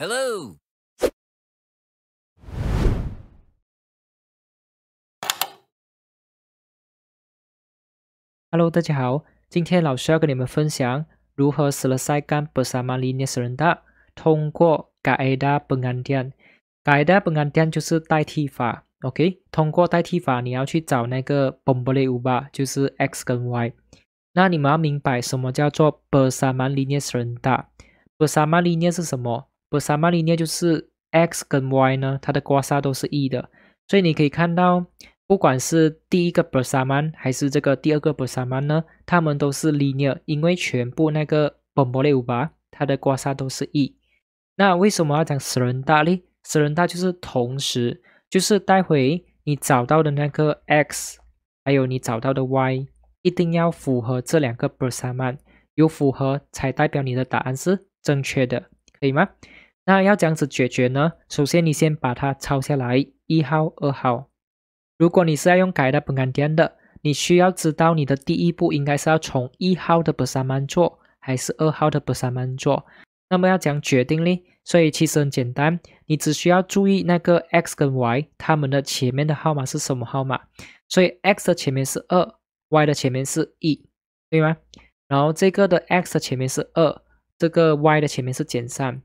Hello. Hello，大家好，今天老师要跟你们分享如何 selesaikan bersama linear serentak 通过 gaida pengantian。gaida pengantian 就是代替法，OK？通过代替法，你要去找那个 pembeli ubah，就是 x 跟 y。那你们要明白什么叫做 bersama linear serentak。bersama linear 是什么？波萨曼里涅就是 x 跟 y 呢，它的刮痧都是 e 的，所以你可以看到，不管是第一个波萨曼还是这个第二个波萨曼呢，它们都是 linear，因为全部那个 bomboleva 它的刮痧都是 e。那为什么要讲四人大呢？四人大就是同时，就是待会你找到的那个 x，还有你找到的 y，一定要符合这两个波萨曼，有符合才代表你的答案是正确的，可以吗？那要这样子解决呢？首先，你先把它抄下来，一号、二号。如果你是要用改的本干点的，你需要知道你的第一步应该是要从一号的不三慢做，还是二号的不三慢做？那么要怎样决定呢？所以其实很简单，你只需要注意那个 x 跟 y 它们的前面的号码是什么号码。所以 x 的前面是二，y 的前面是一，对吗？然后这个的 x 的前面是二，这个 y 的前面是减三。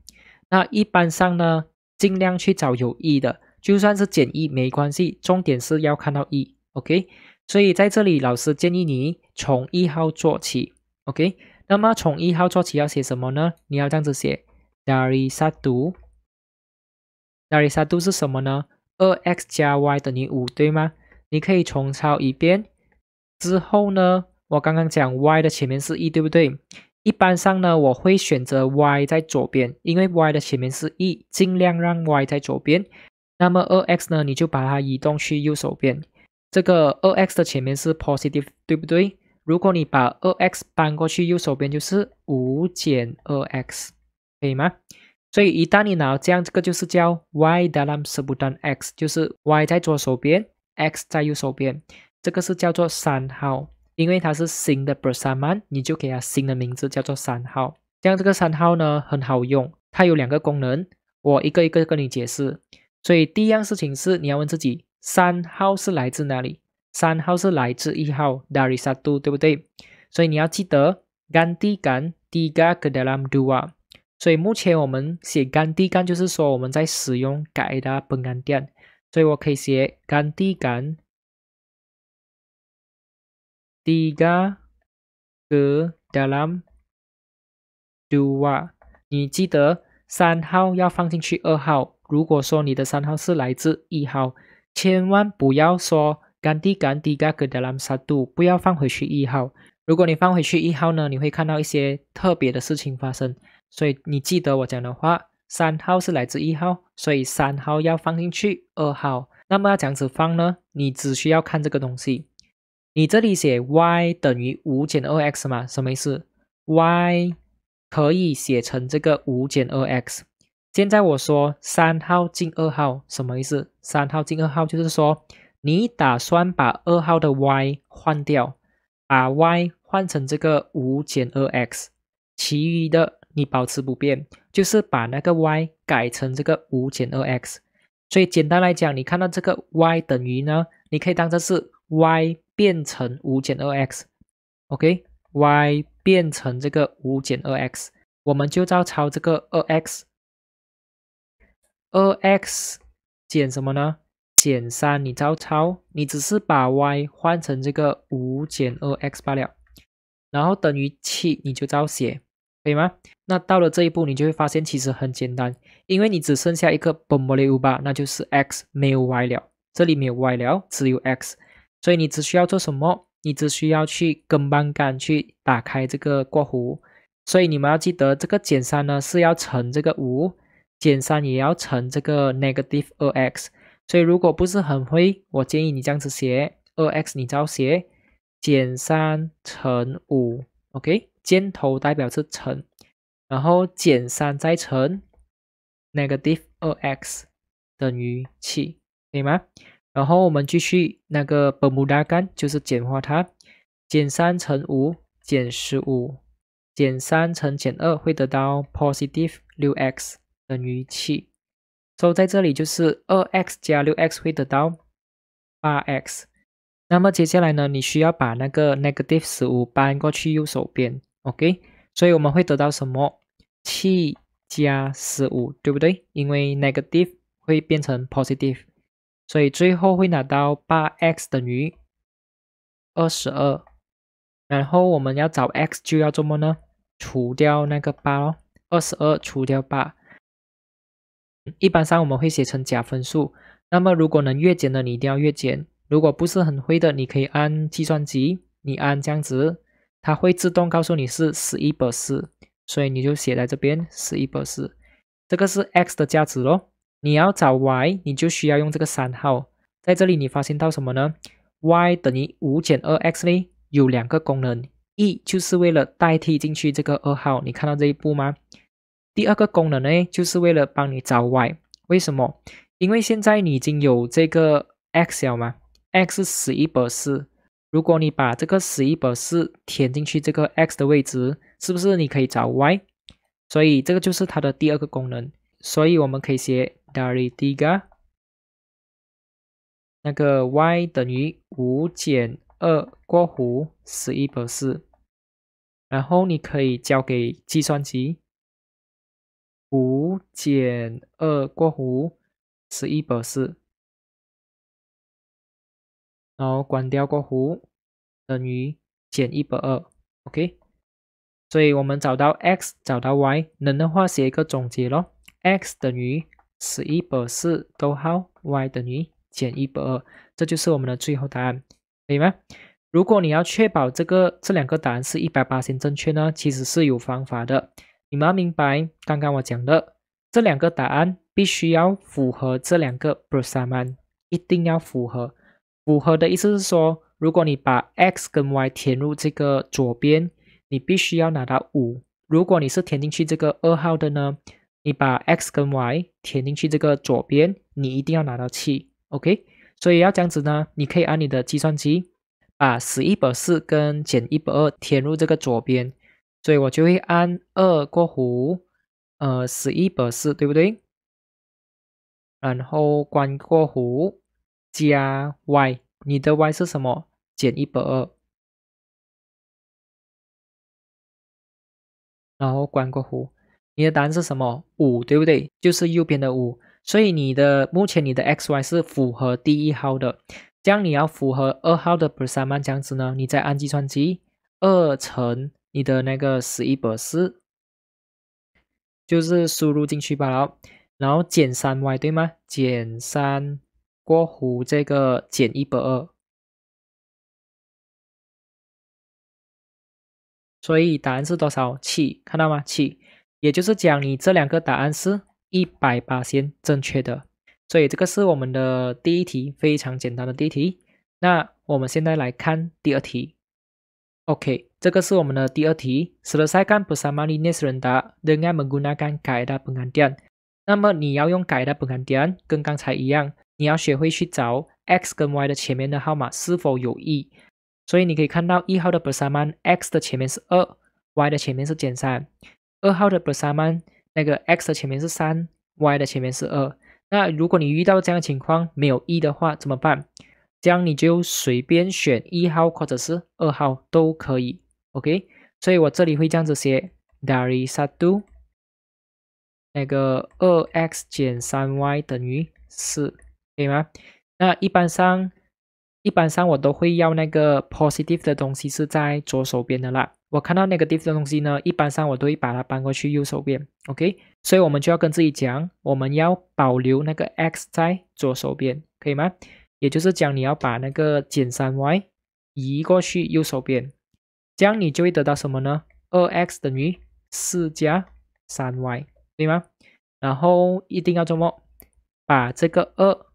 那一般上呢，尽量去找有 e 的，就算是减 e 没关系，重点是要看到 e，OK？所以在这里，老师建议你从一号做起，OK？那么从一号做起要写什么呢？你要这样子写 d a r i s a d u d a r i s a d u 是什么呢？二 x 加 y 等于五，对吗？你可以重抄一遍。之后呢，我刚刚讲 y 的前面是一，对不对？一般上呢，我会选择 y 在左边，因为 y 的前面是 e，尽量让 y 在左边。那么 2x 呢，你就把它移动去右手边。这个 2x 的前面是 positive，对不对？如果你把 2x 搬过去右手边，就是5减 2x，可以吗？所以一旦你拿这样，这个就是叫 y 的 terms 不单 x，就是 y 在左手边，x 在右手边，这个是叫做三号。因为它是新的 r 布萨曼，你就给它新的名字，叫做三号。这样这个三号呢很好用，它有两个功能，我一个一个跟你解释。所以第一样事情是你要问自己，三号是来自哪里？三号是来自一号达利萨杜，对不对？所以你要记得甘地干第一个格德拉姆杜瓦。所以目前我们写甘地干，就是说我们在使用盖拉本安点，所以我可以写甘地干。滴答呃的拉姆嘟哇你记得三号要放进去二号如果说你的三号是来自一号千万不要说干滴干滴干给的拉姆萨杜不要放回去一号如果你放回去一号呢你会看到一些特别的事情发生所以你记得我讲的话三号是来自一号所以三号要放进去二号那么要怎样子放呢你只需要看这个东西你这里写 y 等于五减二 x 吗？什么意思？y 可以写成这个五减二 x。现在我说三号进二号，什么意思？三号进二号就是说，你打算把二号的 y 换掉，把 y 换成这个五减二 x，其余的你保持不变，就是把那个 y 改成这个五减二 x。所以简单来讲，你看到这个 y 等于呢，你可以当做是 y。变成五减二 x，OK，y 变成这个五减二 x，我们就照抄这个二 x，二 x 减什么呢？减三，你照抄，你只是把 y 换成这个五减二 x 罢了，然后等于七，你就照写，可以吗？那到了这一步，你就会发现其实很简单，因为你只剩下一个本末了，吧？那就是 x 没有 y 了，这里没有 y 了，只有 x。所以你只需要做什么？你只需要去跟班干去打开这个括弧。所以你们要记得，这个减三呢是要乘这个五，减三也要乘这个 negative 二 x。所以如果不是很会，我建议你这样子写：二 x 你只要写减三乘五，OK，箭头代表是乘，然后减三再乘 negative 二 x 等于七，可以吗？然后我们继续那个 Bermuda 干，就是简化它，减三乘五减十五，减三乘减二会得到 positive 六 x 等于七，所以在这里就是二 x 加六 x 会得到八 x。那么接下来呢，你需要把那个 negative 十五搬过去右手边，OK？所以我们会得到什么？七加十五，对不对？因为 negative 会变成 positive。所以最后会拿到八 x 等于二十二，然后我们要找 x 就要怎么呢？除掉那个八喽，二十二除掉八，一般上我们会写成假分数。那么如果能约减的，你一定要约减；如果不是很会的，你可以按计算机，你按这样子，它会自动告诉你是十一百四，所以你就写在这边十一百四，这个是 x 的价值喽。你要找 y，你就需要用这个三号。在这里你发现到什么呢？y 等于五减二 x 呢？有两个功能，一就是为了代替进去这个二号，你看到这一步吗？第二个功能呢，就是为了帮你找 y。为什么？因为现在你已经有这个 x 了嘛，x 十一百四。如果你把这个十一百四填进去这个 x 的位置，是不是你可以找 y？所以这个就是它的第二个功能。所以我们可以写。dari tiga，那个 y 等于五减二括弧十一百四，然后你可以交给计算机五减二括弧十一百四，然后关掉过弧等于减一百二。OK，所以我们找到 x，找到 y，能的话写一个总结咯。x 等于。十一1是逗号，y 等于减一2二，这就是我们的最后答案，可以吗？如果你要确保这个这两个答案是一百八0正确呢，其实是有方法的，你们要明白刚刚我讲的，这两个答案必须要符合这两个 r 不等式，一定要符合。符合的意思是说，如果你把 x 跟 y 填入这个左边，你必须要拿到五。如果你是填进去这个二号的呢？你把 x 跟 y 填进去，这个左边你一定要拿到七，OK？所以要这样子呢，你可以按你的计算机，把十一百四跟减一百二填入这个左边，所以我就会按二过弧，呃，十一百四对不对？然后关过弧加 y，你的 y 是什么？减一百二，然后关过弧。你的答案是什么？五，对不对？就是右边的五。所以你的目前你的 x y 是符合第一号的，这样你要符合二号的 percent 这样子呢？你再按计算机，二乘你的那个十一百四，就是输入进去吧，然后然后减三 y，对吗？减三过弧这个减一百二，所以答案是多少？七，看到吗？七。也就是讲，你这两个答案是一百八先正确的，所以这个是我们的第一题，非常简单的第一题。那我们现在来看第二题。OK，这个是我们的第二题。Selasa kan bersama n s r n d a dengan menggunakan a pengganti。那么你要用改的不干点，跟刚才一样，你要学会去找 x 跟 y 的前面的号码是否有异。所以你可以看到一号的 bersama x 的前面是二，y 的前面是减三。二号的布拉曼，那个 x 的前面是三，y 的前面是二。那如果你遇到这样情况没有一的话怎么办？这样你就随便选一号或者是二号都可以，OK。所以我这里会这样子写：Darisadu，那个二 x 减三 y 等于四，可以吗？那一般上，一般上我都会要那个 positive 的东西是在左手边的啦。我看到那个第四的东西呢，一般上我都会把它搬过去右手边，OK？所以我们就要跟自己讲，我们要保留那个 x 在左手边，可以吗？也就是讲，你要把那个减三 y 移过去右手边，这样你就会得到什么呢？二 x 等于四加三 y，对吗？然后一定要这么把这个二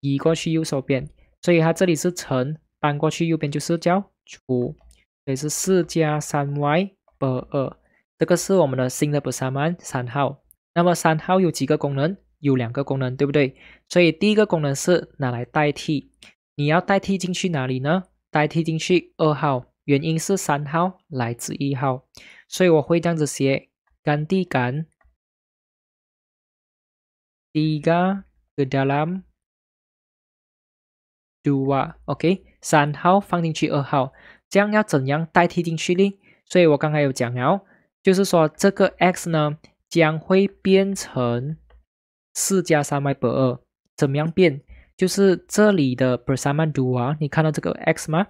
移过去右手边，所以它这里是乘，搬过去右边就是叫除。也是四加三 y per 二，这个是我们的新的布 a n 三号。那么三号有几个功能？有两个功能，对不对？所以第一个功能是拿来代替，你要代替进去哪里呢？代替进去二号，原因是三号来自一号，所以我会这样子写：甘地甘，第个个在南，doa，OK，三号放进去二号。将要怎样代替进去呢？所以我刚才有讲了，就是说这个 x 呢将会变成四加三 y 不二，怎么样变？就是这里的 e r m a d u 啊，你看到这个 x 吗？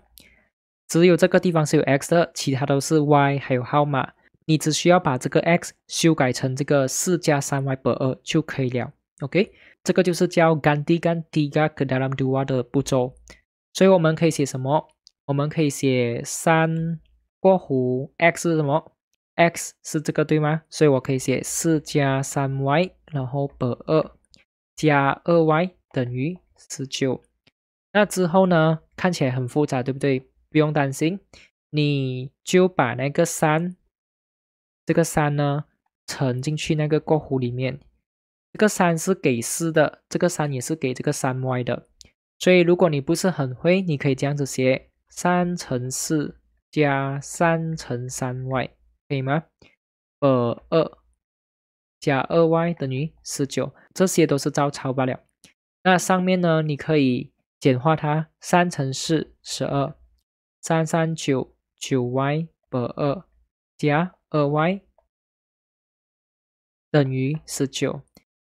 只有这个地方是有 x 的，其他都是 y 还有号码。你只需要把这个 x 修改成这个四加三 y 不二就可以了。OK，这个就是叫甘地甘地加 a 三 d 杜瓦的步骤。所以我们可以写什么？我们可以写三过弧 x 是什么？x 是这个对吗？所以我可以写四加三 y，然后百二加二 y 等于十九。那之后呢？看起来很复杂，对不对？不用担心，你就把那个三，这个三呢乘进去那个过弧里面。这个三是给四的，这个三也是给这个三 y 的。所以如果你不是很会，你可以这样子写。三乘四加三乘三 y 可以吗？呃，二加二 y 等于十九，这些都是照抄罢了。那上面呢，你可以简化它，三乘四十二，三三九九 y 二二加二 y 等于十九。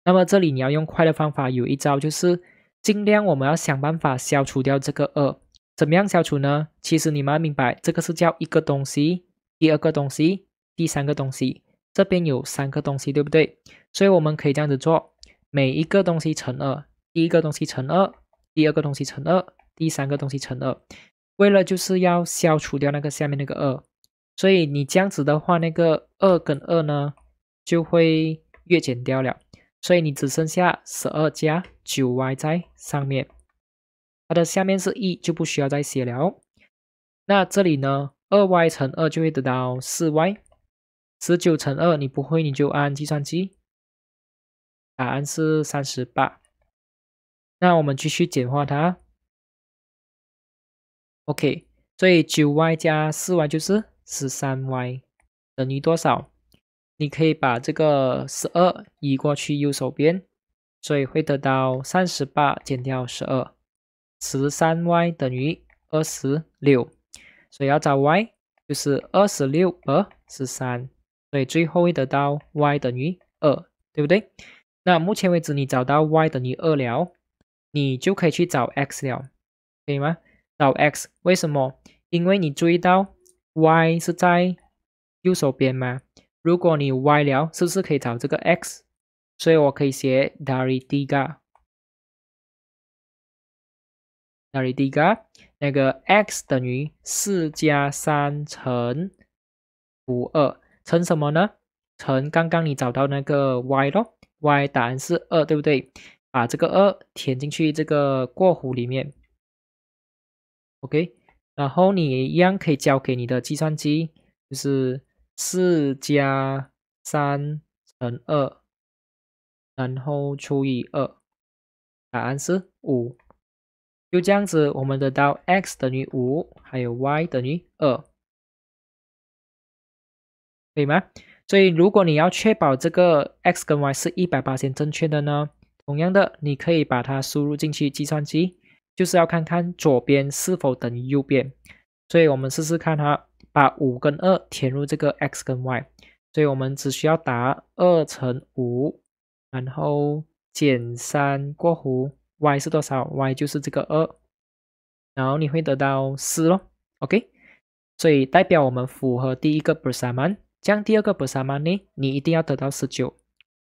那么这里你要用快的方法，有一招就是尽量我们要想办法消除掉这个二。怎么样消除呢？其实你们要明白，这个是叫一个东西，第二个东西，第三个东西，这边有三个东西，对不对？所以我们可以这样子做，每一个东西乘二，第一个东西乘二，第二个东西乘二，第三个东西乘二，为了就是要消除掉那个下面那个二，所以你这样子的话，那个二跟二呢就会越减掉了，所以你只剩下十二加九 y 在上面。它的下面是 e，就不需要再写了。那这里呢，二 y 乘二就会得到四 y。十九乘二，你不会你就按计算机，答案是三十八。那我们继续简化它。OK，所以九 y 加四 y 就是十三 y 等于多少？你可以把这个十二移过去右手边，所以会得到三十八减掉十二。十三 y 等于二十六，所以要找 y 就是二十六除十三，所以最后会得到 y 等于二，对不对？那目前为止你找到 y 等于二了，你就可以去找 x 了，可以吗？找 x 为什么？因为你注意到 y 是在右手边吗？如果你 y 了，是不是可以找这个 x？所以我可以写德 g a 那里地噶？那个 x 等于四加三乘五二，乘什么呢？乘刚刚你找到那个 y 咯，y 答案是二，对不对？把这个二填进去这个括弧里面。OK，然后你一样可以交给你的计算机，就是四加三乘二，然后除以二，答案是五。就这样子，我们得到 x 等于五，还有 y 等于二，可以吗？所以，如果你要确保这个 x 跟 y 是一百八千正确的呢，同样的，你可以把它输入进去计算机，就是要看看左边是否等于右边。所以我们试试看，它把五跟二填入这个 x 跟 y，所以我们只需要答二乘五，然后减三括弧。y 是多少？y 就是这个二，然后你会得到四咯。OK，所以代表我们符合第一个 b r s a 相等。将第二个 Bersamman 呢，你一定要得到十九。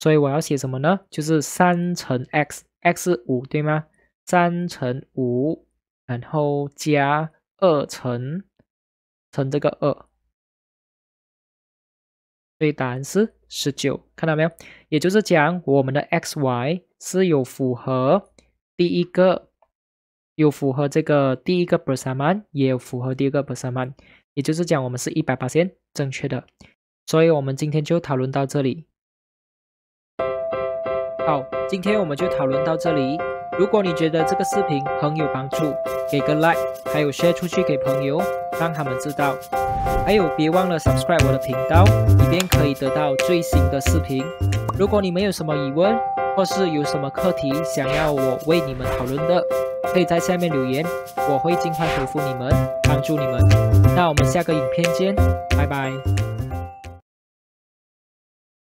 所以我要写什么呢？就是三乘 x，x 五对吗？三乘五，然后加二乘，乘这个二。所以答案是十九，看到没有？也就是讲我们的 x y 是有符合。第一个有符合这个第一个 percent，也有符合第二个 percent，也就是讲我们是一百 percent 正确的。所以我们今天就讨论到这里。好，今天我们就讨论到这里。如果你觉得这个视频很有帮助，给个 like，还有 share 出去给朋友，让他们知道。还有别忘了 subscribe 我的频道，以便可以得到最新的视频。如果你们有什么疑问。或是有什么课题想要我为你们讨论的，可以在下面留言，我会尽快回复你们，帮助你们。那我们下个影片见，拜拜。